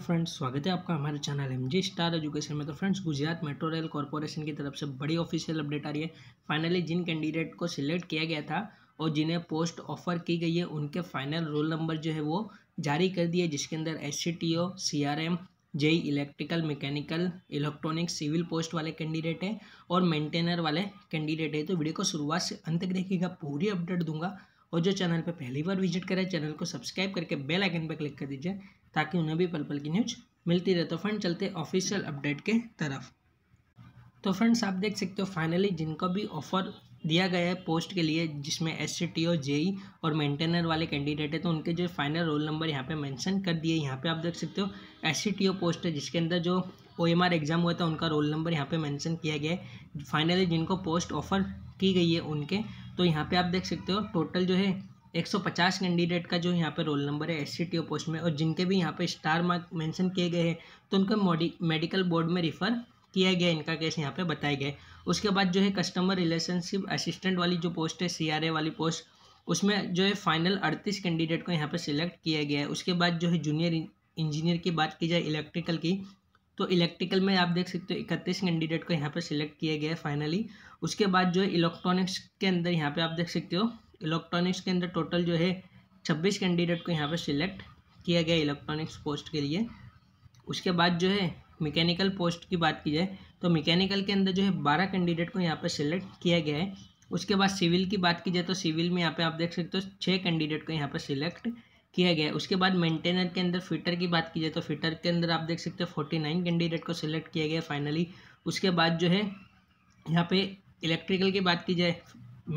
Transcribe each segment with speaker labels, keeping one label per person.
Speaker 1: friends स्वागत है आपका हमारे channel M G star education में तो friends Gujarat metro rail corporation की तरफ से बड़ी ऑफिशियल अपडेट आ रही है फाइनली जिन कैंडिडेट को सिलेक्ट किया गया था और जिन्हें पोस्ट ऑफर की गई है उनके फाइनल रोल नंबर जो है वो जारी कर दिए जिसके अंदर S C T O C R M JE electrical mechanical electronic civil post वाले कैंडिडेट है और मेंटेनर वाले कैंडिडेट है तो वीडियो को शुरुआत से अंत तक देखिएगा पूरी अपडेट दूंगा और जो चैनल पर पहली बार विजिट करें चैनल को सब्सक्राइब करके बेल आइकन पर क्लिक कर दीजिए ताकि उन्हें भी पल पल की न्यूज मिलती रहे तो फ्रेंड चलते ऑफिशियल अपडेट के तरफ तो फ्रेंड्स आप देख सकते हो फाइनली जिनको भी ऑफर दिया गया है पोस्ट के लिए जिसमें S C T O JE और मेंटेनर वाले कैंडिडेट है तो उनके जो फाइनल रोल नंबर यहाँ पे मेंशन कर दिए यहाँ पे आप देख सकते हो S C T O post है जिसके अंदर जो ओ एम आर एग्ज़ाम हुआ था उनका रोल नंबर यहाँ पे मेंशन किया गया है फाइनली जिनको पोस्ट ऑफर की गई है उनके तो यहाँ पे आप देख सकते हो टोटल जो है 150 कैंडिडेट का जो यहाँ पे रोल नंबर है एस सी पोस्ट में और जिनके भी यहाँ पे स्टार मार्क मेंशन किए गए हैं तो उनको मेडिकल बोर्ड में रिफ़र किया गया इनका केस यहाँ पर बताया गया उसके बाद जो है कस्टमर रिलेशनशिप असिस्टेंट वाली जो पोस्ट है सी वाली पोस्ट उसमें जो है फाइनल अड़तीस कैंडिडेट को यहाँ पर सिलेक्ट किया गया है उसके बाद जो है जूनियर इंजीनियर की बात की जाए इलेक्ट्रिकल की तो इलेक्ट्रिकल में आप देख सकते हो इकतीस कैंडिडेट को यहाँ पर सिलेक्ट किया गया है फाइनली उसके बाद जो है इलेक्ट्रॉनिक्स के अंदर यहाँ पर आप देख सकते हो इलेक्ट्रॉनिक्स के अंदर टोटल जो है छब्बीस कैंडिडेट को यहाँ पर सिलेक्ट किया गया इलेक्ट्रॉनिक्स पोस्ट के लिए उसके बाद जो है मैकेनिकल पोस्ट की बात की जाए तो मैकेनिकल के अंदर जो है बारह कैंडिडेट को यहाँ पर सिलेक्ट किया गया है उसके बाद सिविल की बात की जाए तो सिविल में यहाँ पे आप देख सकते हो छः कैंडिडेट को यहाँ पर सिलेक्ट किया गया उसके बाद मेंटेनर के अंदर फिटर की बात की जाए तो फिटर के अंदर आप देख सकते हैं फोर्टी नाइन कैंडिडेट को सिलेक्ट किया गया फाइनली उसके बाद जो है यहाँ पे इलेक्ट्रिकल की बात की जाए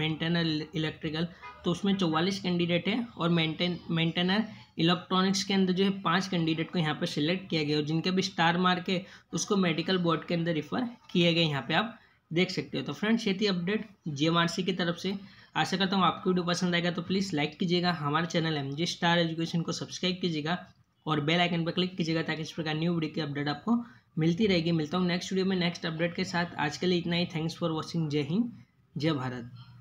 Speaker 1: मेंटेनर इलेक्ट्रिकल तो उसमें चौवालीस कैंडिडेट है और मेंटेन मेंटेनर इलेक्ट्रॉनिक्स के अंदर जो है पांच कैंडिडेट को यहाँ पर सिलेक्ट किया गया और जिनके भी स्टार मार्क है उसको मेडिकल बोर्ड के अंदर रिफर किए गए यहाँ पे आप देख सकते हो तो फ्रेंड्स ये थी अपडेट जे की तरफ से आशा करता हूँ आपको वीडियो पसंद आएगा तो प्लीज़ लाइक कीजिएगा हमारे channel M G star education को सब्सक्राइब कीजिएगा और बेल आइकन पर क्लिक कीजिएगा ताकि इस प्रकार न्यू वीडियो की अपडेट आपको मिलती रहेगी मिलता हूँ नेक्स्ट वीडियो में नेक्स्ट अपडेट के साथ आज के लिए इतना ही थैंक्स फॉर वॉचिंग जय हिंद जय भारत